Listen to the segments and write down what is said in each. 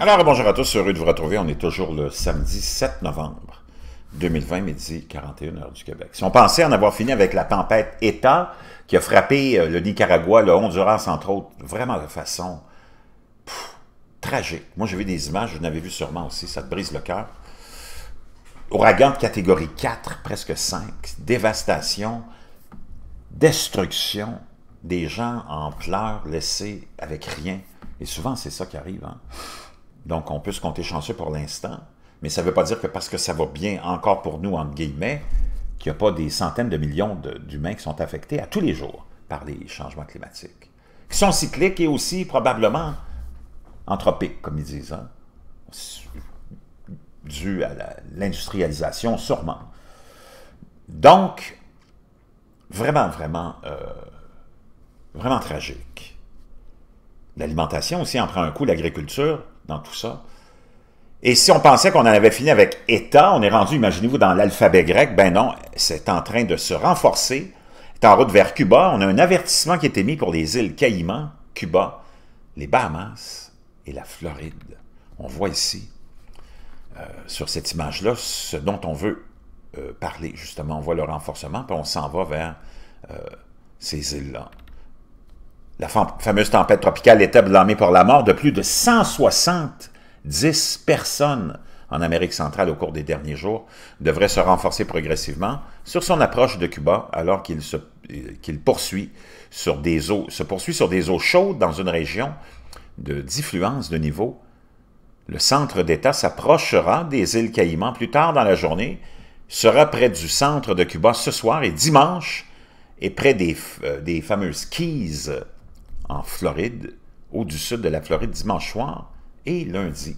Alors, bonjour à tous, heureux de vous retrouver. On est toujours le samedi 7 novembre 2020, midi 41 heures du Québec. Si on pensait en avoir fini avec la tempête État qui a frappé euh, le Nicaragua, le Honduras, entre autres, vraiment de façon tragique. Moi, j'ai vu des images, vous en avez vu sûrement aussi, ça te brise le cœur. Ouragan de catégorie 4, presque 5, dévastation, destruction, des gens en pleurs laissés avec rien. Et souvent, c'est ça qui arrive. Hein? Donc, on peut se compter chanceux pour l'instant, mais ça ne veut pas dire que parce que ça va bien encore pour nous, entre guillemets, qu'il n'y a pas des centaines de millions d'humains qui sont affectés à tous les jours par les changements climatiques, qui sont cycliques et aussi probablement anthropiques, comme ils disent, hein, dû à l'industrialisation sûrement. Donc, vraiment, vraiment, euh, vraiment tragique. L'alimentation aussi en prend un coup, l'agriculture, dans tout ça. Et si on pensait qu'on en avait fini avec État, on est rendu, imaginez-vous, dans l'alphabet grec, ben non, c'est en train de se renforcer. C'est en route vers Cuba. On a un avertissement qui été mis pour les îles Caïmans, Cuba, les Bahamas et la Floride. On voit ici, euh, sur cette image-là, ce dont on veut euh, parler. Justement, on voit le renforcement, puis on s'en va vers euh, ces îles-là la fameuse tempête tropicale était blâmée pour la mort de plus de 170 personnes en Amérique centrale au cours des derniers jours, devrait se renforcer progressivement sur son approche de Cuba alors qu'il se, poursuit sur des eaux, se poursuit sur des eaux chaudes dans une région de diffluence de niveau. Le centre d'État s'approchera des îles Caïmans plus tard dans la journée, sera près du centre de Cuba ce soir et dimanche, et près des, euh, des fameuses Keys en Floride, au du sud de la Floride dimanche soir et lundi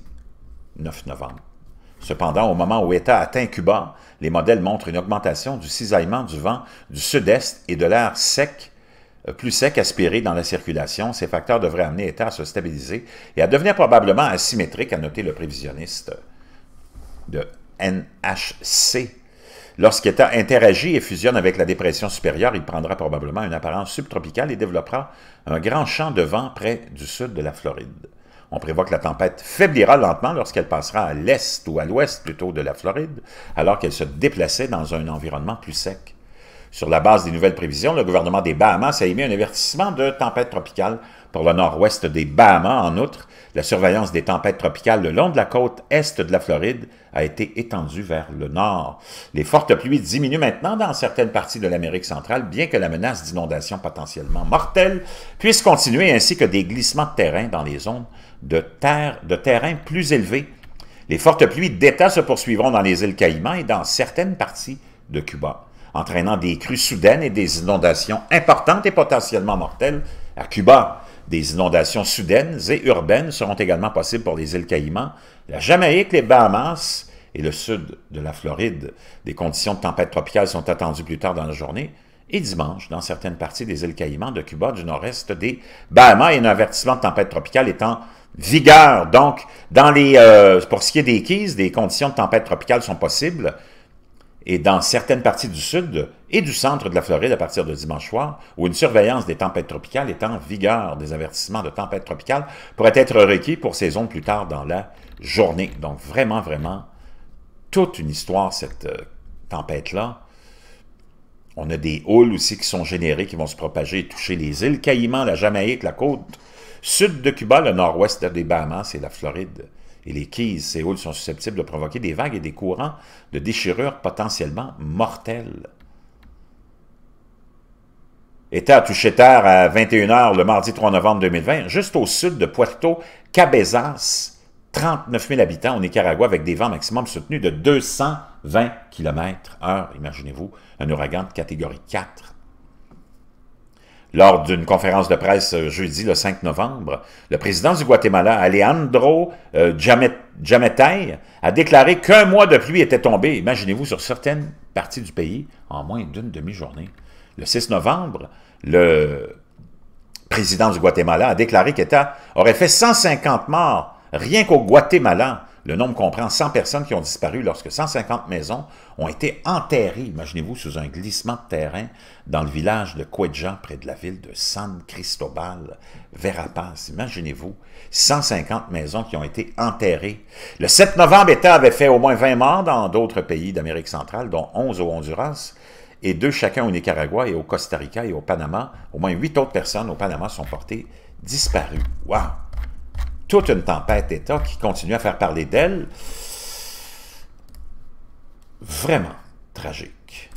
9 novembre. Cependant, au moment où état atteint Cuba, les modèles montrent une augmentation du cisaillement du vent du sud-est et de l'air sec, euh, plus sec aspiré dans la circulation. Ces facteurs devraient amener l'État à se stabiliser et à devenir probablement asymétrique, a noté le prévisionniste de NHC Lorsqu'état interagit et fusionne avec la dépression supérieure, il prendra probablement une apparence subtropicale et développera un grand champ de vent près du sud de la Floride. On prévoit que la tempête faiblira lentement lorsqu'elle passera à l'est ou à l'ouest plutôt de la Floride, alors qu'elle se déplaçait dans un environnement plus sec. Sur la base des nouvelles prévisions, le gouvernement des Bahamas a émis un avertissement de tempête tropicale pour le nord-ouest des Bahamas. En outre, la surveillance des tempêtes tropicales le long de la côte est de la Floride a été étendue vers le nord. Les fortes pluies diminuent maintenant dans certaines parties de l'Amérique centrale, bien que la menace d'inondations potentiellement mortelles puisse continuer, ainsi que des glissements de terrain dans les zones de, terre, de terrain plus élevés. Les fortes pluies d'État se poursuivront dans les îles Caïmans et dans certaines parties de Cuba entraînant des crues soudaines et des inondations importantes et potentiellement mortelles à Cuba. Des inondations soudaines et urbaines seront également possibles pour les îles Caïmans, la Jamaïque, les Bahamas et le sud de la Floride. Des conditions de tempête tropicale sont attendues plus tard dans la journée et dimanche dans certaines parties des îles Caïmans de Cuba, du nord-est des Bahamas et un avertissement de tempête tropicale est en vigueur. Donc, dans les, euh, pour ce qui est des Keys, des conditions de tempête tropicale sont possibles et dans certaines parties du sud et du centre de la Floride à partir de dimanche soir, où une surveillance des tempêtes tropicales est en vigueur. Des avertissements de tempêtes tropicales pourraient être requis pour ces plus tard dans la journée. Donc vraiment, vraiment, toute une histoire, cette euh, tempête-là. On a des houles aussi qui sont générées, qui vont se propager et toucher les îles Caïmans, la Jamaïque, la côte sud de Cuba, le nord-ouest des Bahamas et la Floride et les quais, ces houles sont susceptibles de provoquer des vagues et des courants de déchirures potentiellement mortelles. État à touché terre à 21h le mardi 3 novembre 2020, juste au sud de Puerto Cabezas, 39 000 habitants au Nicaragua avec des vents maximum soutenus de 220 km/h. Imaginez-vous un ouragan de catégorie 4. Lors d'une conférence de presse euh, jeudi le 5 novembre, le président du Guatemala, Alejandro euh, a déclaré qu'un mois de pluie était tombé, imaginez-vous, sur certaines parties du pays en moins d'une demi-journée. Le 6 novembre, le président du Guatemala a déclaré qu'État aurait fait 150 morts rien qu'au Guatemala le nombre comprend 100 personnes qui ont disparu lorsque 150 maisons ont été enterrées, imaginez-vous, sous un glissement de terrain dans le village de Cueja, près de la ville de San Cristobal, Verapaz. Imaginez-vous, 150 maisons qui ont été enterrées. Le 7 novembre, l'État avait fait au moins 20 morts dans d'autres pays d'Amérique centrale, dont 11 au Honduras et deux chacun au Nicaragua et au Costa Rica et au Panama. Au moins huit autres personnes au Panama sont portées disparues. waouh! toute une tempête d'État qui continue à faire parler d'elle. Vraiment tragique.